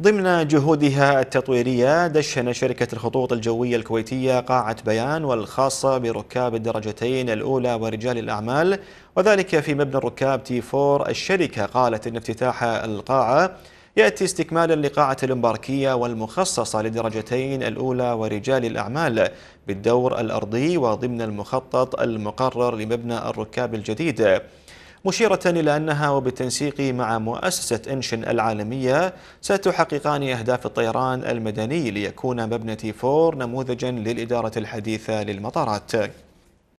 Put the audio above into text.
ضمن جهودها التطويرية دشن شركة الخطوط الجوية الكويتية قاعة بيان والخاصة بركاب الدرجتين الأولى ورجال الأعمال وذلك في مبنى الركاب تي فور الشركة قالت أن افتتاح القاعة يأتي استكمالا لقاعة الإمباركية والمخصصة للدرجتين الأولى ورجال الأعمال بالدور الأرضي وضمن المخطط المقرر لمبنى الركاب الجديد مشيرة إلى أنها وبالتنسيق مع مؤسسة إنشن العالمية ستحققان أهداف الطيران المدني ليكون مبنى تي فور نموذجا للإدارة الحديثة للمطارات